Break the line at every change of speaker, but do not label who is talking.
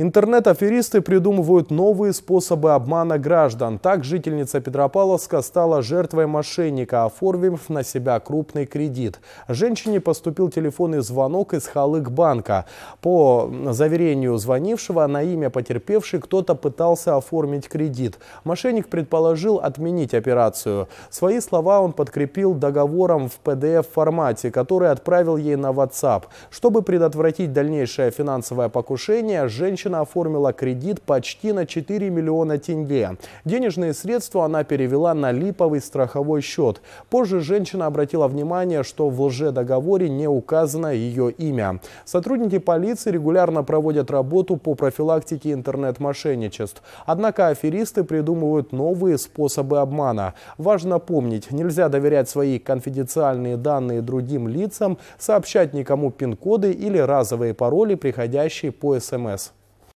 Интернет-аферисты придумывают новые способы обмана граждан. Так жительница Петропавловска стала жертвой мошенника, оформив на себя крупный кредит. Женщине поступил телефонный звонок из Халык-банка. По заверению звонившего на имя потерпевшей кто-то пытался оформить кредит. Мошенник предположил отменить операцию. Свои слова он подкрепил договором в PDF-формате, который отправил ей на WhatsApp. Чтобы предотвратить дальнейшее финансовое покушение, женщина Женщина оформила кредит почти на 4 миллиона тенге. Денежные средства она перевела на липовый страховой счет. Позже женщина обратила внимание, что в лжедоговоре не указано ее имя. Сотрудники полиции регулярно проводят работу по профилактике интернет-мошенничеств. Однако аферисты придумывают новые способы обмана. Важно помнить, нельзя доверять свои конфиденциальные данные другим лицам, сообщать никому пин-коды или разовые пароли, приходящие по СМС.